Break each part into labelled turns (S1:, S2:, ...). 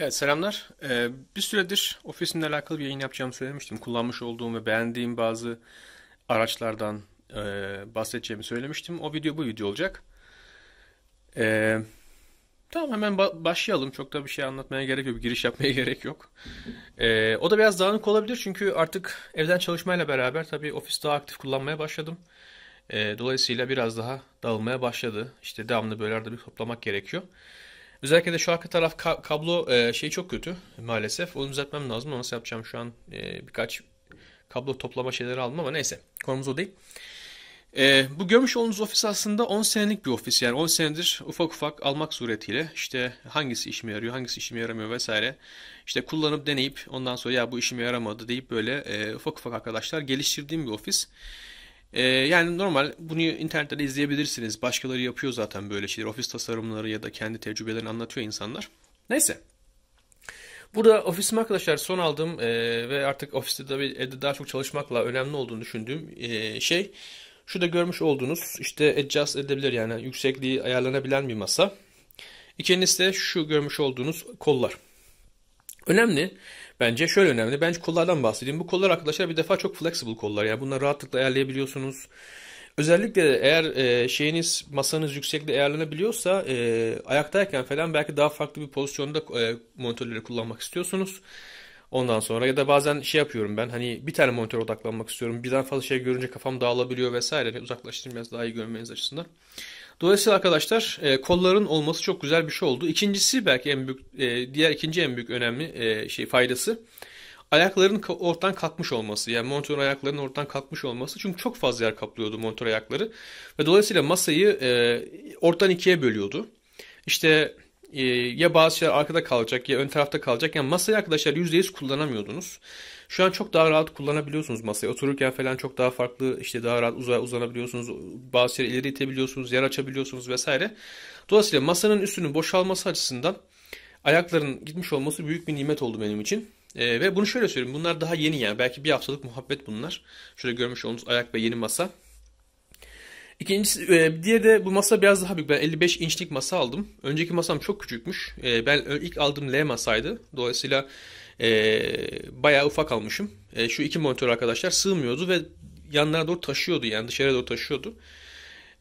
S1: Evet selamlar. Ee, bir süredir ofisimle alakalı bir yayın yapacağımı söylemiştim. Kullanmış olduğum ve beğendiğim bazı araçlardan e, bahsedeceğimi söylemiştim. O video bu video olacak. Ee, tamam hemen ba- başlayalım. Çok da bir şey anlatmaya gerek yok. Giriş yapmaya gerek yok. Ee, o da biraz dağınık olabilir çünkü artık evden çalışmayla beraber tabii ofis daha aktif kullanmaya başladım. Ee, dolayısıyla biraz daha dağılmaya başladı. İşte devamlı böyle arada bir toplamak gerekiyor. Özellikle de şu arka taraf ka- kablo e, şey çok kötü maalesef. Onu düzeltmem lazım nasıl yapacağım şu an e, birkaç kablo toplama şeyleri aldım ama neyse konumuz o değil. E, bu görmüş olduğunuz ofis aslında 10 senelik bir ofis. Yani 10 senedir ufak ufak almak suretiyle işte hangisi işime yarıyor, hangisi işime yaramıyor vesaire. İşte kullanıp deneyip ondan sonra ya bu işime yaramadı deyip böyle e, ufak ufak arkadaşlar geliştirdiğim bir ofis. Ee, yani normal bunu internette de izleyebilirsiniz. Başkaları yapıyor zaten böyle şeyler. Ofis tasarımları ya da kendi tecrübelerini anlatıyor insanlar. Neyse. Burada ofisim arkadaşlar son aldığım e, ve artık ofiste tabii evde daha çok çalışmakla önemli olduğunu düşündüğüm e, şey. Şurada görmüş olduğunuz işte adjust edebilir yani yüksekliği ayarlanabilen bir masa. İkincisi de şu görmüş olduğunuz kollar. Önemli bence şöyle önemli. Bence kollardan bahsedeyim. Bu kollar arkadaşlar bir defa çok flexible kollar. Yani bunları rahatlıkla ayarlayabiliyorsunuz. Özellikle eğer e, şeyiniz masanız yüksekte ayarlanabiliyorsa e, ayaktayken falan belki daha farklı bir pozisyonda e, monitörleri kullanmak istiyorsunuz. Ondan sonra ya da bazen şey yapıyorum ben hani bir tane monitör odaklanmak istiyorum. Birden fazla şey görünce kafam dağılabiliyor vesaire. Uzaklaştırayım biraz daha iyi görmeniz açısından. Dolayısıyla arkadaşlar e, kolların olması çok güzel bir şey oldu. İkincisi belki en büyük e, diğer ikinci en büyük önemli e, şey faydası ayakların ortadan kalkmış olması. Yani montör ayaklarının ortadan kalkmış olması. Çünkü çok fazla yer kaplıyordu montör ayakları. Ve dolayısıyla masayı e, ortadan ikiye bölüyordu. İşte e, ya bazı şeyler arkada kalacak ya ön tarafta kalacak. Yani masayı arkadaşlar %100 kullanamıyordunuz. Şu an çok daha rahat kullanabiliyorsunuz masayı. Otururken falan çok daha farklı işte daha rahat uzaya uzanabiliyorsunuz. Bazı şeyleri ileri itebiliyorsunuz, yer açabiliyorsunuz vesaire. Dolayısıyla masanın üstünün boşalması açısından ayakların gitmiş olması büyük bir nimet oldu benim için. Ee, ve bunu şöyle söyleyeyim. Bunlar daha yeni yani. Belki bir haftalık muhabbet bunlar. Şöyle görmüş olduğunuz ayak ve yeni masa. İkincisi e, diye de bu masa biraz daha büyük. Ben 55 inçlik masa aldım. Önceki masam çok küçükmüş. E, ben ilk aldığım L masaydı. Dolayısıyla e, bayağı ufak almışım. E, şu iki monitör arkadaşlar sığmıyordu ve yanlara doğru taşıyordu yani dışarıya doğru taşıyordu.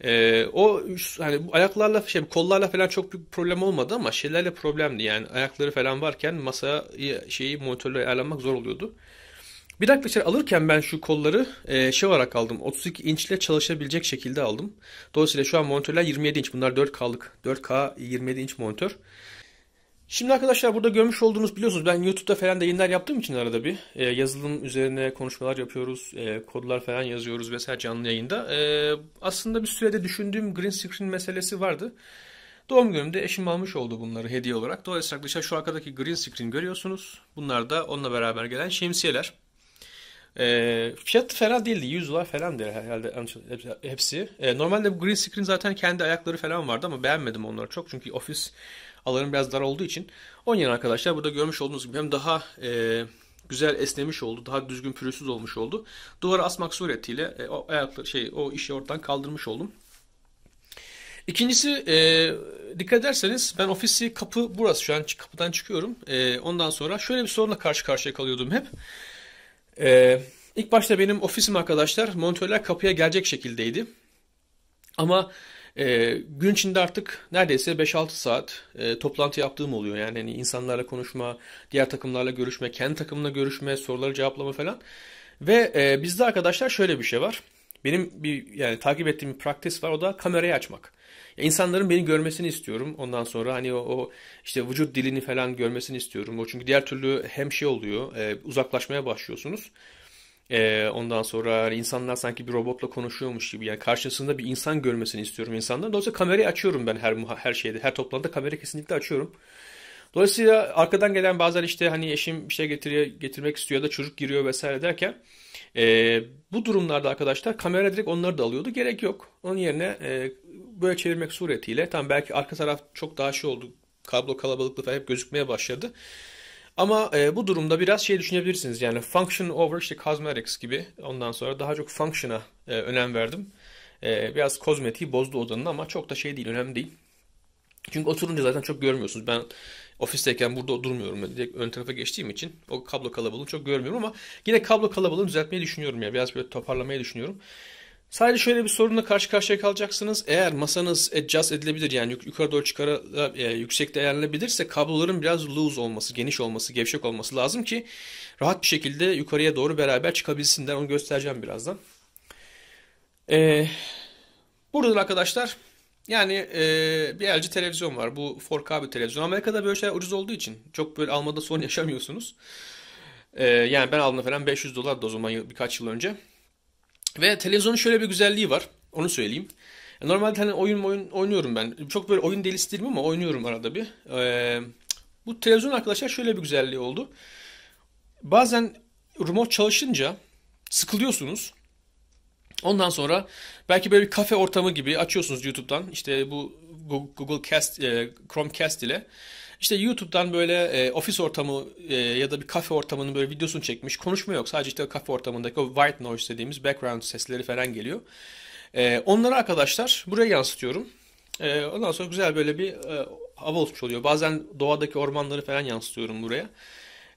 S1: E, o hani ayaklarla şey kollarla falan çok büyük problem olmadı ama şeylerle problemdi yani ayakları falan varken masaya şeyi monitörle ayarlanmak zor oluyordu. Bir dakika içeri alırken ben şu kolları e, şey olarak aldım. 32 inç ile çalışabilecek şekilde aldım. Dolayısıyla şu an monitörler 27 inç. Bunlar 4K'lık. 4K 27 inç monitör. Şimdi arkadaşlar burada görmüş olduğunuz biliyorsunuz ben YouTube'da falan da yayınlar yaptığım için arada bir e, yazılım üzerine konuşmalar yapıyoruz, e, kodlar falan yazıyoruz vesaire canlı yayında. E, aslında bir sürede düşündüğüm green screen meselesi vardı. Doğum günümde eşim almış oldu bunları hediye olarak. Dolayısıyla arkadaşlar şu arkadaki green screen görüyorsunuz. Bunlar da onunla beraber gelen şemsiyeler. E, fiyatı fena değildi. 100 dolar falan diye herhalde hepsi. E, normalde bu green screen zaten kendi ayakları falan vardı ama beğenmedim onları çok. Çünkü ofis alanım biraz dar olduğu için. Onun yerine arkadaşlar burada görmüş olduğunuz gibi hem daha e, güzel esnemiş oldu. Daha düzgün pürüzsüz olmuş oldu. Duvara asmak suretiyle e, o ayakları şey o işi ortadan kaldırmış oldum. İkincisi e, dikkat ederseniz ben ofisi kapı burası şu an kapıdan çıkıyorum. E, ondan sonra şöyle bir sorunla karşı karşıya kalıyordum hep. E, ilk başta benim ofisim arkadaşlar montörler kapıya gelecek şekildeydi. Ama e, gün içinde artık neredeyse 5-6 saat e, toplantı yaptığım oluyor. Yani hani insanlarla konuşma, diğer takımlarla görüşme, kendi takımla görüşme, soruları cevaplama falan. Ve e, bizde arkadaşlar şöyle bir şey var. Benim bir yani takip ettiğim bir praktis var o da kamerayı açmak. Ya insanların beni görmesini istiyorum. Ondan sonra hani o, o işte vücut dilini falan görmesini istiyorum. O çünkü diğer türlü hem şey oluyor, e, uzaklaşmaya başlıyorsunuz. Ee, ondan sonra hani insanlar sanki bir robotla konuşuyormuş gibi. Yani karşısında bir insan görmesini istiyorum insanların. Dolayısıyla kamerayı açıyorum ben her her şeyde. Her toplantıda kamerayı kesinlikle açıyorum. Dolayısıyla arkadan gelen bazen işte hani eşim bir şey getiriyor, getirmek istiyor ya da çocuk giriyor vesaire derken e, bu durumlarda arkadaşlar kamera direkt onları da alıyordu. Gerek yok. Onun yerine e, böyle çevirmek suretiyle tam belki arka taraf çok daha şey oldu. Kablo kalabalıklı falan hep gözükmeye başladı. Ama e, bu durumda biraz şey düşünebilirsiniz. Yani function over işte cosmetics gibi. Ondan sonra daha çok function'a e, önem verdim. E, biraz kozmetiği bozdu odanın ama çok da şey değil, önemli değil. Çünkü oturunca zaten çok görmüyorsunuz. Ben ofisteyken burada durmuyorum. Direkt ön tarafa geçtiğim için o kablo kalabalığını çok görmüyorum ama yine kablo kalabalığını düzeltmeyi düşünüyorum ya. Biraz böyle toparlamayı düşünüyorum. Sadece şöyle bir sorunla karşı karşıya kalacaksınız. Eğer masanız adjust edilebilir yani yukarı doğru çıkara, e, yüksekte ayarlanabilirse kabloların biraz loose olması, geniş olması, gevşek olması lazım ki rahat bir şekilde yukarıya doğru beraber çıkabilsinler. Onu göstereceğim birazdan. Ee, burada arkadaşlar yani e, bir LG televizyon var. Bu 4K bir televizyon. Amerika'da böyle şeyler ucuz olduğu için çok böyle almada sorun yaşamıyorsunuz. Ee, yani ben aldım falan 500 dolar da o zaman birkaç yıl önce. Ve televizyonun şöyle bir güzelliği var. Onu söyleyeyim. Normalde hani oyun oyun oynuyorum ben. Çok böyle oyun delisi değilim ama oynuyorum arada bir. Ee, bu televizyon arkadaşlar şöyle bir güzelliği oldu. Bazen remote çalışınca sıkılıyorsunuz. Ondan sonra belki böyle bir kafe ortamı gibi açıyorsunuz YouTube'dan. İşte bu Google Cast, e, Chromecast ile işte YouTube'dan böyle e, ofis ortamı e, ya da bir kafe ortamının böyle videosunu çekmiş. Konuşma yok. Sadece işte kafe ortamındaki o white noise dediğimiz background sesleri falan geliyor. E, onları arkadaşlar buraya yansıtıyorum. E, ondan sonra güzel böyle bir e, hava oluşmuş oluyor. Bazen doğadaki ormanları falan yansıtıyorum buraya.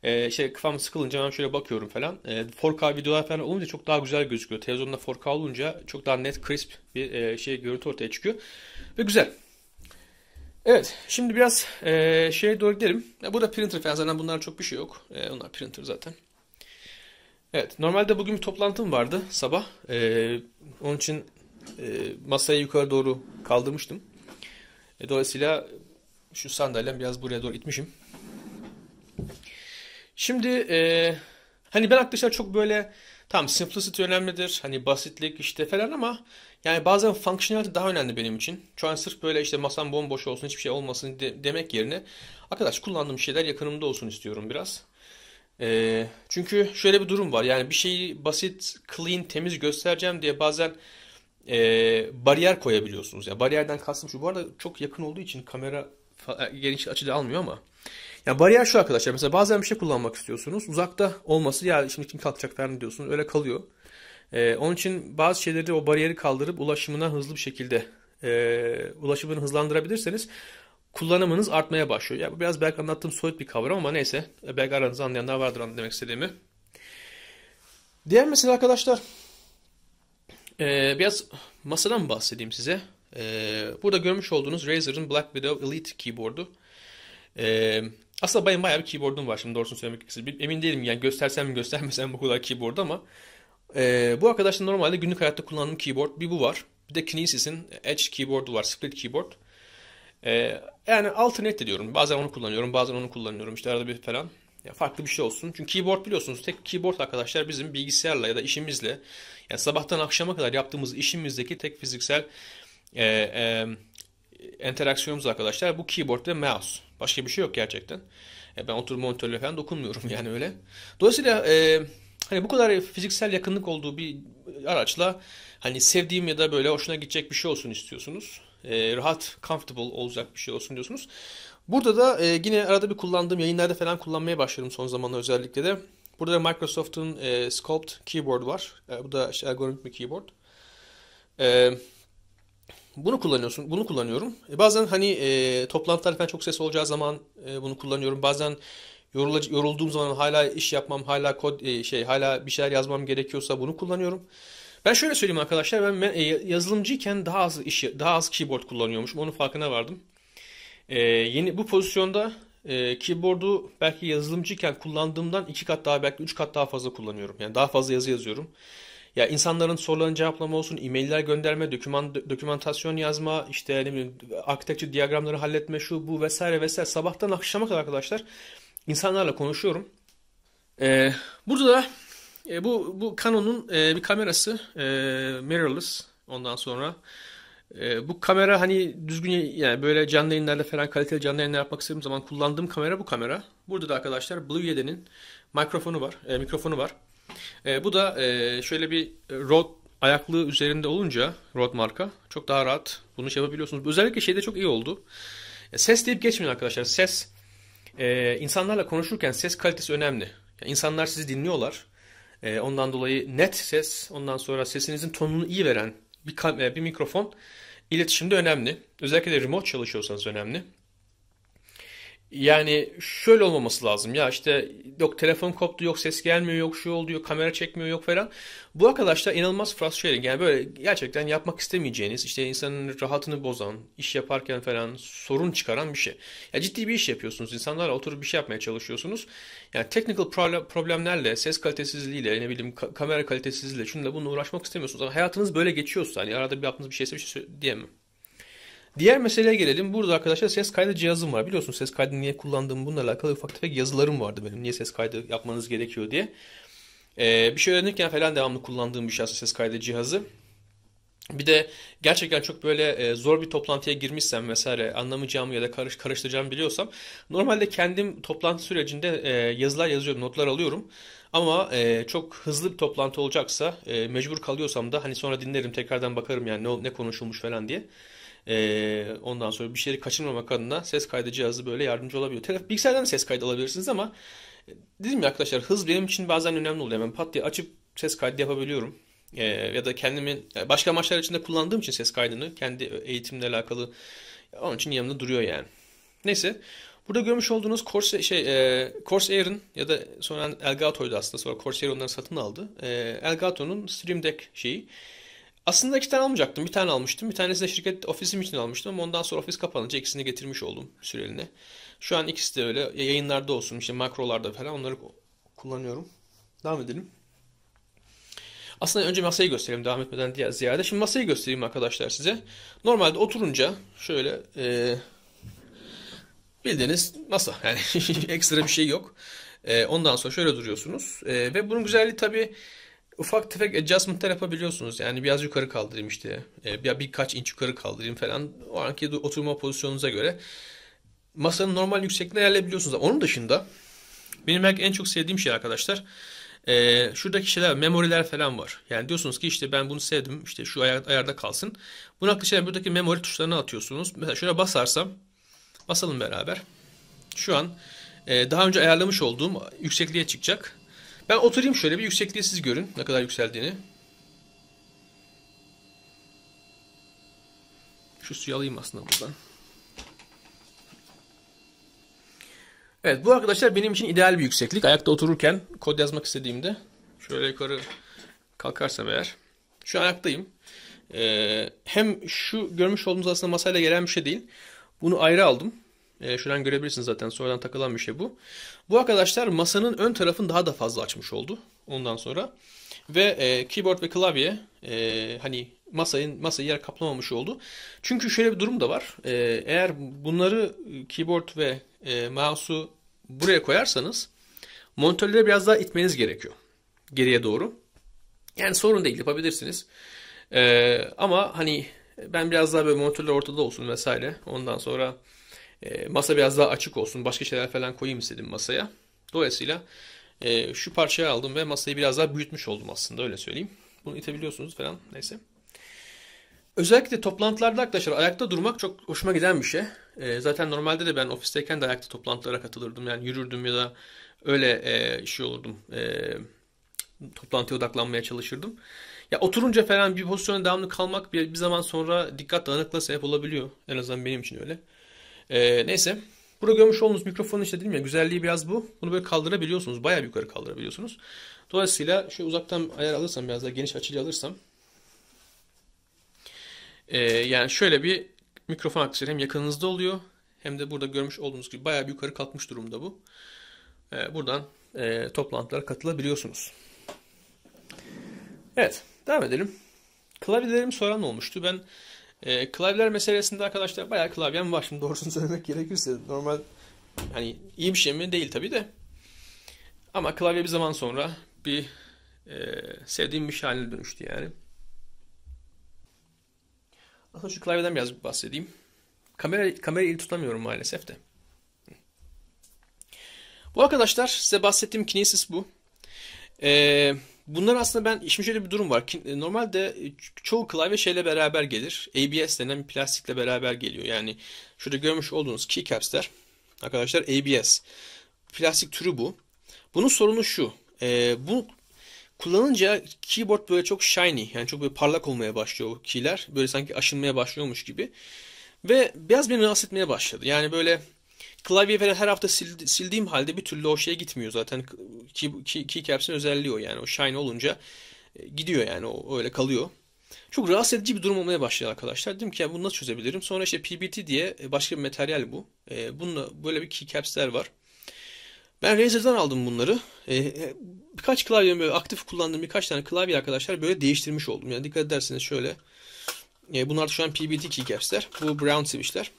S1: E, şey kafam sıkılınca ben şöyle bakıyorum falan. E, 4K videolar falan olunca çok daha güzel gözüküyor. Televizyonda 4K olunca çok daha net, crisp bir e, şey görüntü ortaya çıkıyor. Ve güzel. Evet şimdi biraz e, şeye doğru gidelim. Ya, burada printer falan zaten bunlar çok bir şey yok. E, onlar printer zaten. Evet normalde bugün bir toplantım vardı sabah. E, onun için e, masayı yukarı doğru kaldırmıştım. E, dolayısıyla şu sandalyem biraz buraya doğru itmişim. Şimdi e, hani ben arkadaşlar çok böyle tam simplicity önemlidir. Hani basitlik işte falan ama yani bazen functionality daha önemli benim için. Şu an sırf böyle işte masam bomboş olsun hiçbir şey olmasın de- demek yerine arkadaş kullandığım şeyler yakınımda olsun istiyorum biraz. Ee, çünkü şöyle bir durum var. Yani bir şeyi basit, clean, temiz göstereceğim diye bazen e, bariyer koyabiliyorsunuz. Ya yani bariyerden kastım şu. Bu arada çok yakın olduğu için kamera e, geniş açıda almıyor ama. Yani bariyer şu arkadaşlar. Mesela bazen bir şey kullanmak istiyorsunuz. Uzakta olması ya şimdi kim kalkacak falan diyorsunuz. Öyle kalıyor. E, onun için bazı şeyleri o bariyeri kaldırıp ulaşımına hızlı bir şekilde e, ulaşımını hızlandırabilirseniz kullanımınız artmaya başlıyor. Yani bu biraz belki anlattığım soyut bir kavram ama neyse. E, belki aranızda anlayanlar vardır demek istediğimi. Diğer mesele arkadaşlar. Ee, biraz masadan bahsedeyim size. Ee, burada görmüş olduğunuz Razer'ın Black Widow Elite keyboard'u. Ee, aslında benim bayağı bir keyboard'um var şimdi doğrusunu söylemek istedim. Emin değilim yani göstersem mi göstermesem bu kadar keyboard ama ee, bu arkadaşlar normalde günlük hayatta kullandığım keyboard bir bu var. Bir de Kinesis'in Edge keyboard'u var. Split keyboard. Ee, yani alternate diyorum. Bazen onu kullanıyorum. Bazen onu kullanıyorum. İşte arada bir falan. Ya farklı bir şey olsun. Çünkü keyboard biliyorsunuz tek keyboard arkadaşlar bizim bilgisayarla ya da işimizle yani sabahtan akşama kadar yaptığımız işimizdeki tek fiziksel e, e, enteraksiyonumuz arkadaşlar bu keyboard ve mouse. Başka bir şey yok gerçekten. E, ben oturup monitörle falan dokunmuyorum yani öyle. Dolayısıyla e, Hani bu kadar fiziksel yakınlık olduğu bir araçla hani sevdiğim ya da böyle hoşuna gidecek bir şey olsun istiyorsunuz. E, rahat, comfortable olacak bir şey olsun diyorsunuz. Burada da e, yine arada bir kullandığım yayınlarda falan kullanmaya başladım son zamanlarda özellikle de. Burada da Microsoft'un e, Sculpt Keyboard var. E, bu da işte algoritmik bir keyboard. E, bunu kullanıyorsun, bunu kullanıyorum. E, bazen hani e, toplantılar falan çok ses olacağı zaman e, bunu kullanıyorum. Bazen Yorulac yorulduğum zaman hala iş yapmam, hala kod e, şey, hala bir şeyler yazmam gerekiyorsa bunu kullanıyorum. Ben şöyle söyleyeyim arkadaşlar ben e, yazılımcıyken daha az iş daha az keyboard kullanıyormuşum. Onun farkına vardım. Ee, yeni bu pozisyonda e, keyboard'u belki yazılımcıyken kullandığımdan iki kat daha belki üç kat daha fazla kullanıyorum. Yani daha fazla yazı yazıyorum. Ya insanların sorularını cevaplama olsun, e-mailler gönderme, doküman, dokümantasyon yazma, işte ne bileyim arkitektür diyagramları halletme şu bu vesaire vesaire sabahtan akşama kadar arkadaşlar insanlarla konuşuyorum. Ee, burada da e, bu bu Canon'un e, bir kamerası e, mirrorless ondan sonra e, bu kamera hani düzgün yani böyle canlı yayınlarda falan kaliteli canlı yayınlar yapmak istediğim zaman kullandığım kamera bu kamera. Burada da arkadaşlar Blue 7'nin mikrofonu var, e, mikrofonu var. E, bu da e, şöyle bir Rode ayaklı üzerinde olunca Rode marka çok daha rahat bunu şey yapabiliyorsunuz. Özellikle şeyde çok iyi oldu. E, ses deyip geçmiyor arkadaşlar. Ses ee, insanlarla konuşurken ses kalitesi önemli. Yani insanlar sizi dinliyorlar. Ee, ondan dolayı net ses, ondan sonra sesinizin tonunu iyi veren bir, e, bir mikrofon iletişimde önemli. Özellikle de remote çalışıyorsanız önemli. Yani şöyle olmaması lazım ya işte yok telefon koptu yok ses gelmiyor yok şu oluyor kamera çekmiyor yok falan. Bu arkadaşlar inanılmaz frustrating yani böyle gerçekten yapmak istemeyeceğiniz işte insanın rahatını bozan iş yaparken falan sorun çıkaran bir şey. Ya ciddi bir iş yapıyorsunuz insanlarla oturup bir şey yapmaya çalışıyorsunuz. Yani technical problemlerle ses kalitesizliğiyle ne bileyim kamera kalitesizliğiyle şununla bununla uğraşmak istemiyorsunuz ama hayatınız böyle geçiyorsa hani arada bir yaptığınız bir şeyse bir şey, şey diyemem. Diğer meseleye gelelim. Burada arkadaşlar ses kaydı cihazım var. Biliyorsun ses kaydı niye kullandığım bununla alakalı ufak tefek yazılarım vardı benim. Niye ses kaydı yapmanız gerekiyor diye. Ee, bir şey öğrenirken falan devamlı kullandığım bir şey ses kaydı cihazı. Bir de gerçekten çok böyle e, zor bir toplantıya girmişsem vesaire anlamayacağımı ya da karış, karıştıracağımı biliyorsam normalde kendim toplantı sürecinde e, yazılar yazıyorum, notlar alıyorum. Ama e, çok hızlı bir toplantı olacaksa mecbur kalıyorsam da hani sonra dinlerim tekrardan bakarım yani ne, ne konuşulmuş falan diye. Ee, ondan sonra bir şeyleri kaçırmamak adına ses kaydı cihazı böyle yardımcı olabiliyor. Telef bilgisayardan da ses kaydı alabilirsiniz ama e, dedim ya arkadaşlar hız benim için bazen önemli oluyor. Ben pat diye açıp ses kaydı yapabiliyorum. Ee, ya da kendimi başka amaçlar için de kullandığım için ses kaydını kendi eğitimle alakalı onun için yanımda duruyor yani. Neyse Burada görmüş olduğunuz Corsair, şey, e, Corsair'ın ya da sonra Elgato'ydu aslında sonra Corsair onları satın aldı. E, Elgato'nun Stream Deck şeyi. Aslında iki tane almayacaktım. Bir tane almıştım. Bir tanesini de şirket ofisim için almıştım ama ondan sonra ofis kapanınca ikisini getirmiş oldum süreliğine. Şu an ikisi de öyle yayınlarda olsun işte makrolarda falan onları kullanıyorum. Devam edelim. Aslında önce masayı göstereyim devam etmeden diğer ziyade. Şimdi masayı göstereyim arkadaşlar size. Normalde oturunca şöyle e, bildiğiniz masa. Yani ekstra bir şey yok. E, ondan sonra şöyle duruyorsunuz. E, ve bunun güzelliği tabii ufak tefek adjustment'lar yapabiliyorsunuz. Yani biraz yukarı kaldırayım işte. Ee, ya birkaç inç yukarı kaldırayım falan. O anki oturma pozisyonunuza göre masanın normal yüksekliğine ayarlayabiliyorsunuz. Ama onun dışında benim belki en çok sevdiğim şey arkadaşlar ee, şuradaki şeyler memoriler falan var. Yani diyorsunuz ki işte ben bunu sevdim. işte şu ayar, ayarda kalsın. Bunun hakkında şeyler buradaki memori tuşlarına atıyorsunuz. Mesela şöyle basarsam basalım beraber. Şu an ee, daha önce ayarlamış olduğum yüksekliğe çıkacak. Ben oturayım şöyle bir yüksekliği siz görün ne kadar yükseldiğini. Şu suyu alayım aslında buradan. Evet bu arkadaşlar benim için ideal bir yükseklik. Ayakta otururken kod yazmak istediğimde şöyle yukarı kalkarsam eğer. Şu an ayaktayım. Ee, hem şu görmüş olduğunuz aslında masayla gelen bir şey değil. Bunu ayrı aldım. E, şuradan görebilirsiniz zaten sonradan takılan bir şey bu. Bu arkadaşlar masanın ön tarafını daha da fazla açmış oldu ondan sonra. Ve e, keyboard ve klavye e, hani masayın masayı yer kaplamamış oldu. Çünkü şöyle bir durum da var. E, eğer bunları e, keyboard ve e, mouse'u buraya koyarsanız monitörleri biraz daha itmeniz gerekiyor. Geriye doğru. Yani sorun değil yapabilirsiniz. E, ama hani ben biraz daha böyle monitörler ortada olsun vesaire. Ondan sonra e, masa biraz daha açık olsun. Başka şeyler falan koyayım istedim masaya. Dolayısıyla e, şu parçayı aldım ve masayı biraz daha büyütmüş oldum aslında öyle söyleyeyim. Bunu itebiliyorsunuz falan neyse. Özellikle toplantılarda arkadaşlar ayakta durmak çok hoşuma giden bir şey. E, zaten normalde de ben ofisteyken de ayakta toplantılara katılırdım. Yani yürürdüm ya da öyle e, şey olurdum. E, toplantıya odaklanmaya çalışırdım. Ya oturunca falan bir pozisyona devamlı kalmak bir, bir zaman sonra dikkat dağınıklığına sebep olabiliyor. En azından benim için öyle. Ee, neyse. Burada görmüş olduğunuz mikrofonun işte dedim ya güzelliği biraz bu. Bunu böyle kaldırabiliyorsunuz. Bayağı yukarı kaldırabiliyorsunuz. Dolayısıyla şu uzaktan ayar alırsam biraz daha geniş açıyla alırsam. Ee, yani şöyle bir mikrofon aksesuarı hem yakınınızda oluyor hem de burada görmüş olduğunuz gibi bayağı bir yukarı kalkmış durumda bu. Ee, buradan e, toplantılara katılabiliyorsunuz. Evet devam edelim. Klavyelerimi soran olmuştu. Ben e, klavyeler meselesinde arkadaşlar bayağı klavyem var şimdi doğrusunu söylemek gerekirse. Normal hani iyi bir şey mi? Değil tabii de. Ama klavye bir zaman sonra bir e, sevdiğim bir şey haline dönüştü yani. Aslında şu klavyeden biraz bahsedeyim. Kamera, kamera il tutamıyorum maalesef de. Bu arkadaşlar size bahsettiğim kinesis bu. Ee, Bunlar aslında ben işim şöyle bir durum var. E, normalde e, çoğu klavye şeyle beraber gelir. ABS denen bir plastikle beraber geliyor. Yani şurada görmüş olduğunuz keycaps'ler arkadaşlar ABS. Plastik türü bu. Bunun sorunu şu. E, bu kullanınca keyboard böyle çok shiny yani çok böyle parlak olmaya başlıyor o keyler. Böyle sanki aşınmaya başlıyormuş gibi. Ve biraz beni rahatsız etmeye başladı. Yani böyle Klavye falan her hafta sil, sildiğim halde bir türlü o şeye gitmiyor zaten. Keycaps'in özelliği o yani. O shine olunca e, gidiyor yani o öyle kalıyor. Çok rahatsız edici bir durum olmaya başlıyor arkadaşlar. Dedim ki ya bunu nasıl çözebilirim? Sonra işte PBT diye e, başka bir materyal bu. E, bununla böyle bir keycaps'ler var. Ben Razer'dan aldım bunları. E, e, birkaç klavye böyle aktif kullandığım birkaç tane klavye arkadaşlar böyle değiştirmiş oldum. Yani dikkat ederseniz şöyle. E, bunlar da şu an PBT keycaps'ler. Bu Brown switch'ler.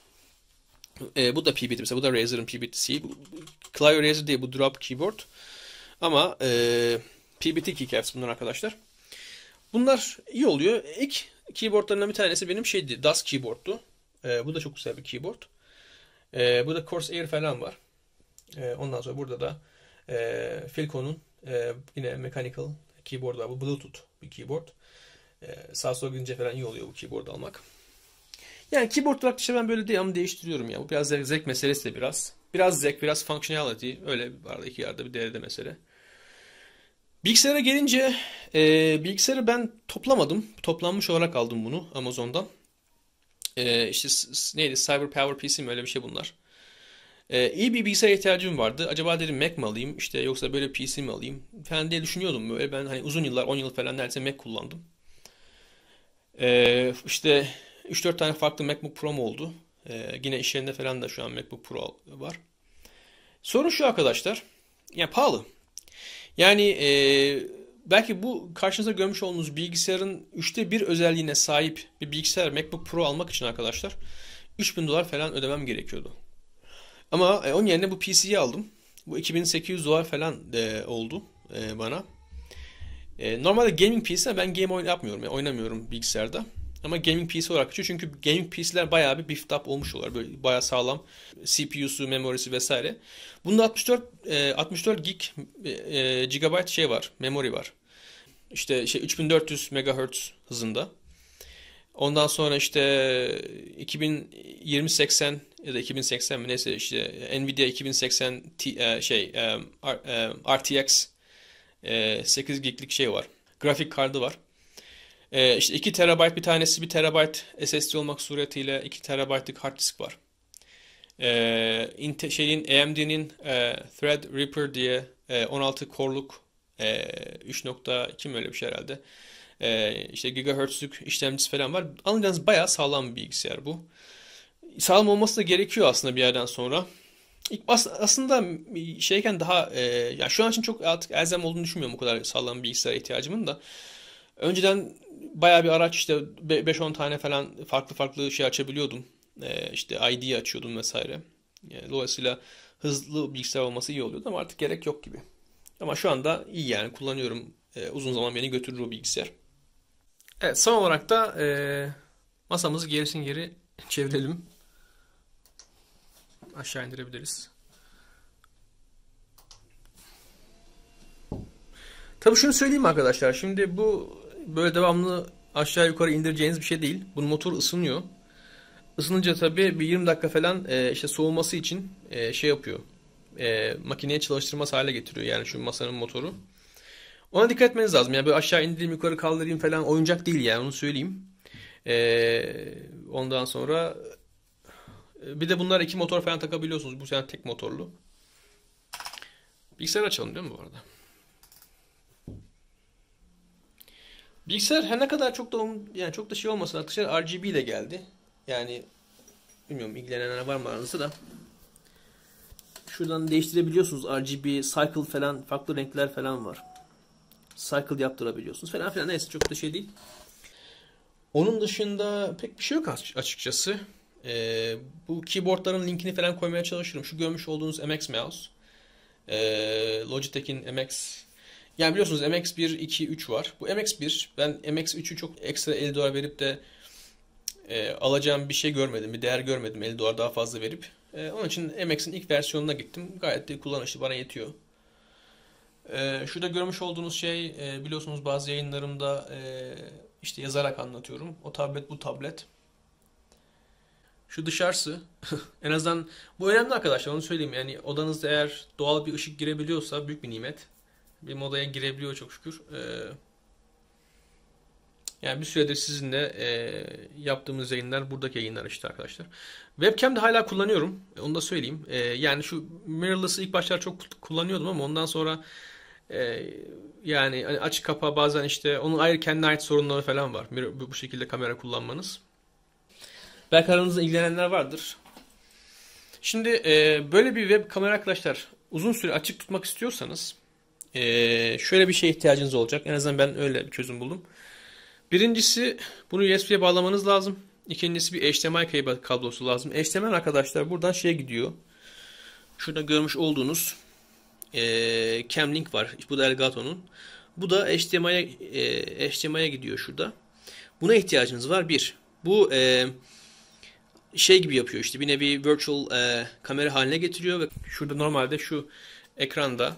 S1: E, bu da PBT mesela. Bu da Razer'ın PBT'si. Bu, klavye Razer diye Bu drop keyboard. Ama e, PBT keycaps bunlar arkadaşlar. Bunlar iyi oluyor. İlk keyboardlarından bir tanesi benim şeydi. DAS keyboardtu. E, bu da çok güzel bir keyboard. E, da Corsair falan var. E, ondan sonra burada da e, Filco'nun e, yine mechanical keyboard var. Bu Bluetooth bir keyboard. E, sağ sola gidince falan iyi oluyor bu keyboard almak. Yani keyboard bıraktıkça ben böyle devamlı değiştiriyorum ya. Bu biraz zevk, meselesi de biraz. Biraz zevk, biraz functionality. Öyle arada iki yerde bir değerde mesele. Bilgisayara gelince e, bilgisayarı ben toplamadım. Toplanmış olarak aldım bunu Amazon'dan. E, işte neydi Cyber Power PC mi öyle bir şey bunlar. E, iyi bir bilgisayar ihtiyacım vardı. Acaba dedim Mac mi alayım işte yoksa böyle PC mi alayım falan diye düşünüyordum. Böyle ben hani uzun yıllar 10 yıl falan neredeyse Mac kullandım. E, işte 3-4 tane farklı MacBook Pro oldu. Ee, yine iş yerinde falan da şu an MacBook Pro var. Sorun şu arkadaşlar. Yani pahalı. Yani e, belki bu karşınıza görmüş olduğunuz bilgisayarın üçte bir özelliğine sahip bir bilgisayar MacBook Pro almak için arkadaşlar 3000 dolar falan ödemem gerekiyordu. Ama e, onun yerine bu PC'yi aldım. Bu 2800 dolar falan e, oldu e, bana. E, normalde gaming PC'de ben game oyun yapmıyorum. Yani oynamıyorum bilgisayarda. Ama gaming PC olarak geçiyor. Çünkü gaming PC'ler bayağı bir beefed up olmuş oluyor. Böyle bayağı sağlam CPU'su, memorisi vesaire. Bunda 64 e, 64 gig e, e GB şey var, memori var. İşte şey 3400 MHz hızında. Ondan sonra işte 2080 ya da 2080 mi neyse işte Nvidia 2080 T, e, şey e, RTX 8 giglik şey var. Grafik kartı var. Ee, işte 2 terabayt bir tanesi 1 terabayt SSD olmak suretiyle 2 terabaytlık hard disk var. Ee, Intel, şeyin AMD'nin e, Threadripper diye e, 16 korluk e, 3.2 mi öyle bir şey herhalde. E, işte gigahertzlük işlemcisi falan var. Anlayacağınız bayağı sağlam bir bilgisayar bu. Sağlam olması da gerekiyor aslında bir yerden sonra. İlk aslında şeyken daha e, ya şu an için çok artık elzem olduğunu düşünmüyorum bu kadar sağlam bir bilgisayara ihtiyacımın da. Önceden baya bir araç işte 5-10 tane falan farklı farklı şey açabiliyordum ee, işte ID açıyordum vesaire. Ee, dolayısıyla hızlı bilgisayar olması iyi oluyordu ama artık gerek yok gibi. Ama şu anda iyi yani kullanıyorum. Ee, uzun zaman beni götürür o bilgisayar. Evet son olarak da e, masamızı gerisin geri çevirelim. Aşağı indirebiliriz. Tabii şunu söyleyeyim arkadaşlar. Şimdi bu böyle devamlı aşağı yukarı indireceğiniz bir şey değil. Bunun motor ısınıyor. Isınınca tabii bir 20 dakika falan e, işte soğuması için e, şey yapıyor. E, makineye çalıştırması hale getiriyor yani şu masanın motoru. Ona dikkat etmeniz lazım. Yani böyle aşağı indireyim yukarı kaldırayım falan oyuncak değil yani onu söyleyeyim. E, ondan sonra e, bir de bunlar iki motor falan takabiliyorsunuz. Bu yani tek motorlu. Bilgisayar açalım değil mi bu arada? Bilgisayar her ne kadar çok da yani çok da şey olmasın artık şey RGB ile geldi. Yani bilmiyorum ilgilenenler var mı aranızda da. Şuradan değiştirebiliyorsunuz. RGB, cycle falan, farklı renkler falan var. Cycle yaptırabiliyorsunuz falan filan. Neyse çok da şey değil. Onun dışında pek bir şey yok açıkçası. Ee, bu keyboardların linkini falan koymaya çalışırım. Şu görmüş olduğunuz MX Mouse. Ee, Logitech'in MX yani biliyorsunuz MX1, 2, 3 var. Bu MX1 ben MX3'ü çok ekstra 50 dolar verip de e, alacağım bir şey görmedim. Bir değer görmedim 50 dolar daha fazla verip. E, onun için MX'in ilk versiyonuna gittim. Gayet de kullanışlı bana yetiyor. E, şurada görmüş olduğunuz şey e, biliyorsunuz bazı yayınlarımda e, işte yazarak anlatıyorum. O tablet bu tablet. Şu dışarısı en azından bu önemli arkadaşlar onu söyleyeyim. Yani odanızda eğer doğal bir ışık girebiliyorsa büyük bir nimet bir modaya girebiliyor çok şükür. Ee, yani bir süredir sizinle e, yaptığımız yayınlar buradaki yayınlar işte arkadaşlar. Webcam'de hala kullanıyorum. Onu da söyleyeyim. E, yani şu mirrorless'ı ilk başlar çok kullanıyordum ama ondan sonra e, yani hani açık kapa bazen işte onun ayrı kendine ait sorunları falan var. Bu şekilde kamera kullanmanız. Belki aranızda ilgilenenler vardır. Şimdi e, böyle bir web kamera arkadaşlar uzun süre açık tutmak istiyorsanız e, şöyle bir şey ihtiyacınız olacak. En azından ben öyle bir çözüm buldum. Birincisi bunu USB'ye bağlamanız lazım. İkincisi bir HDMI kablosu lazım. HDMI arkadaşlar buradan şeye gidiyor. Şurada görmüş olduğunuz e, ee, link var. Bu da Elgato'nun. Bu da HDMI'ye e, ee, HDMI gidiyor şurada. Buna ihtiyacınız var. Bir. Bu e, şey gibi yapıyor işte bir nevi virtual e, kamera haline getiriyor ve şurada normalde şu ekranda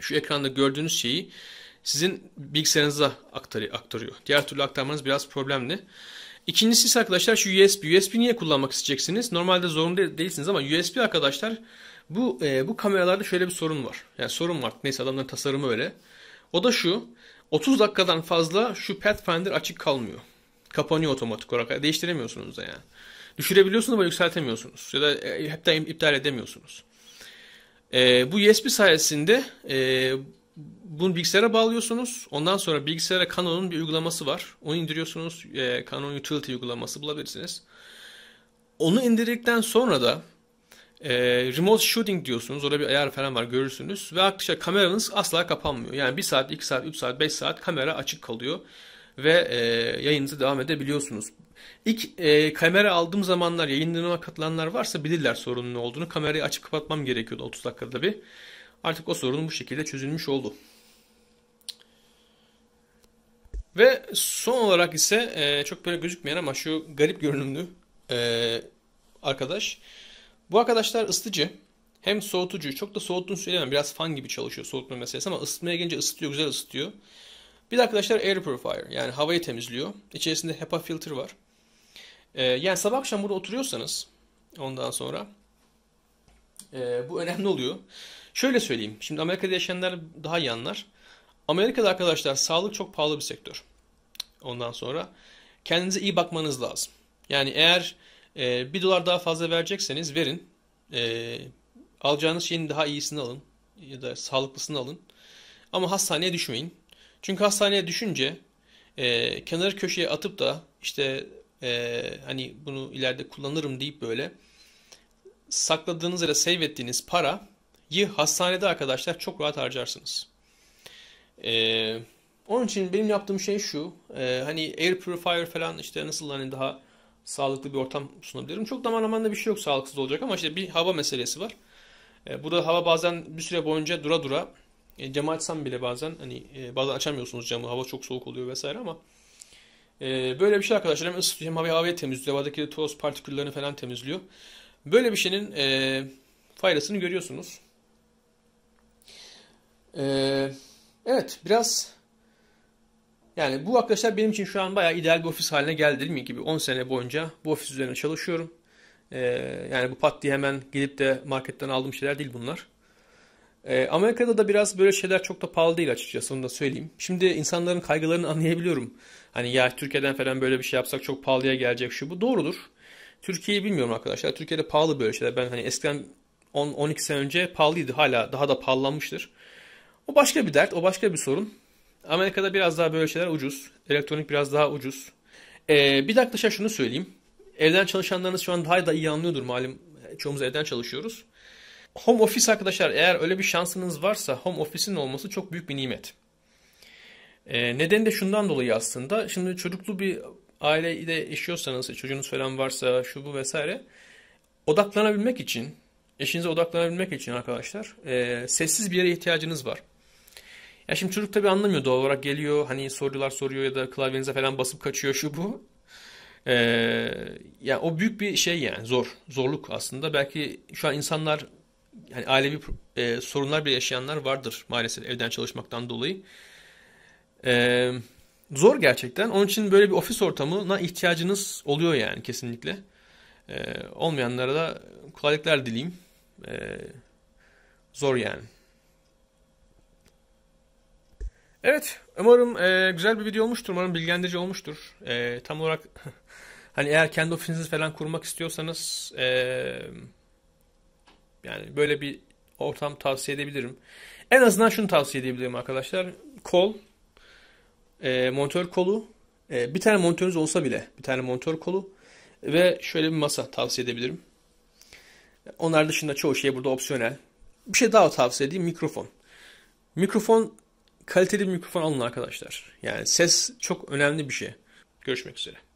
S1: şu ekranda gördüğünüz şeyi sizin bilgisayarınıza aktarıyor. aktarıyor. Diğer türlü aktarmanız biraz problemli. İkincisi ise arkadaşlar şu USB. USB niye kullanmak isteyeceksiniz? Normalde zorunda değilsiniz ama USB arkadaşlar bu e, bu kameralarda şöyle bir sorun var. Yani sorun var. Neyse adamların tasarımı öyle. O da şu. 30 dakikadan fazla şu Pathfinder açık kalmıyor. Kapanıyor otomatik olarak. Değiştiremiyorsunuz da yani. Düşürebiliyorsunuz ama yükseltemiyorsunuz. Ya da e, hepten iptal edemiyorsunuz. E, bu USB sayesinde e, bunu bilgisayara bağlıyorsunuz. Ondan sonra bilgisayara Canon'un bir uygulaması var. Onu indiriyorsunuz. E, Canon Utility uygulaması bulabilirsiniz. Onu indirdikten sonra da e, remote shooting diyorsunuz. Orada bir ayar falan var görürsünüz. Ve arkadaşlar kameranız asla kapanmıyor. Yani 1 saat, 2 saat, 3 saat, 5 saat kamera açık kalıyor. Ve e, yayınınıza devam edebiliyorsunuz. İlk e, kamera aldığım zamanlar yayınlarıma katılanlar varsa bilirler sorunun ne olduğunu. Kamerayı açıp kapatmam gerekiyordu 30 dakikada bir. Artık o sorun bu şekilde çözülmüş oldu. Ve son olarak ise e, çok böyle gözükmeyen ama şu garip görünümlü e, arkadaş. Bu arkadaşlar ısıtıcı. Hem soğutucu. Çok da soğuttuğunu söyleyemem. Biraz fan gibi çalışıyor soğutma meselesi ama ısıtmaya gelince ısıtıyor. Güzel ısıtıyor. Bir de arkadaşlar air purifier yani havayı temizliyor. İçerisinde HEPA filtre var. Ee, yani sabah akşam burada oturuyorsanız ondan sonra e, bu önemli oluyor. Şöyle söyleyeyim. Şimdi Amerika'da yaşayanlar daha iyi anlar. Amerika'da arkadaşlar sağlık çok pahalı bir sektör. Ondan sonra kendinize iyi bakmanız lazım. Yani eğer e, bir dolar daha fazla verecekseniz verin. E, alacağınız şeyin daha iyisini alın. Ya da sağlıklısını alın. Ama hastaneye düşmeyin. Çünkü hastaneye düşünce e, köşeye atıp da işte e, hani bunu ileride kullanırım deyip böyle sakladığınız ya da save ettiğiniz parayı hastanede arkadaşlar çok rahat harcarsınız. Eee onun için benim yaptığım şey şu. E, hani air purifier falan işte nasıl hani daha sağlıklı bir ortam sunabilirim. Çok zaman zaman da bir şey yok sağlıksız olacak ama işte bir hava meselesi var. E, ee, burada hava bazen bir süre boyunca dura dura e, camı açsam bile bazen hani e, bazen açamıyorsunuz camı hava çok soğuk oluyor vesaire ama ee, böyle bir şey arkadaşlar hem ısıtıyor hem havayı havaya temizliyor. Havadaki toz partiküllerini falan temizliyor. Böyle bir şeyin e, faydasını görüyorsunuz. Ee, evet biraz yani bu arkadaşlar benim için şu an bayağı ideal bir ofis haline geldi Dediğim Gibi 10 sene boyunca bu ofis üzerine çalışıyorum. Ee, yani bu pat diye hemen gidip de marketten aldığım şeyler değil bunlar. Ee, Amerika'da da biraz böyle şeyler çok da pahalı değil açıkçası onu da söyleyeyim. Şimdi insanların kaygılarını anlayabiliyorum. Hani ya Türkiye'den falan böyle bir şey yapsak çok pahalıya gelecek şu bu. Doğrudur. Türkiye'yi bilmiyorum arkadaşlar. Türkiye'de pahalı böyle şeyler. Ben hani eskiden 10-12 sene önce pahalıydı. Hala daha da pahalanmıştır. O başka bir dert. O başka bir sorun. Amerika'da biraz daha böyle şeyler ucuz. Elektronik biraz daha ucuz. Ee, bir dakika şunu söyleyeyim. Evden çalışanlarınız şu an daha da iyi anlıyordur malum. Çoğumuz evden çalışıyoruz. Home office arkadaşlar eğer öyle bir şansınız varsa home office'in olması çok büyük bir nimet. E, nedeni de şundan dolayı aslında. Şimdi çocuklu bir ailede yaşıyorsanız, çocuğunuz falan varsa, şu bu vesaire. Odaklanabilmek için, eşinize odaklanabilmek için arkadaşlar e, sessiz bir yere ihtiyacınız var. Ya şimdi çocuk tabii anlamıyor doğal olarak geliyor hani sorular soruyor ya da klavyenize falan basıp kaçıyor şu bu. Ee, yani o büyük bir şey yani zor zorluk aslında belki şu an insanlar yani ailevi e, sorunlar bile yaşayanlar vardır maalesef evden çalışmaktan dolayı. Ee, zor gerçekten. Onun için böyle bir ofis ortamına ihtiyacınız oluyor yani kesinlikle. Ee, olmayanlara da kolaylıklar dileyim. Ee, zor yani. Evet, umarım e, güzel bir video olmuştur. Umarım bilgilendirici olmuştur. E, tam olarak hani eğer kendi ofisinizi falan kurmak istiyorsanız e, yani böyle bir ortam tavsiye edebilirim. En azından şunu tavsiye edebilirim arkadaşlar. Kol e, monitör kolu, e, bir tane montörünüz olsa bile bir tane montör kolu ve şöyle bir masa tavsiye edebilirim. Onlar dışında çoğu şey burada opsiyonel. Bir şey daha tavsiye edeyim mikrofon. Mikrofon kaliteli bir mikrofon alın arkadaşlar. Yani ses çok önemli bir şey. Görüşmek üzere.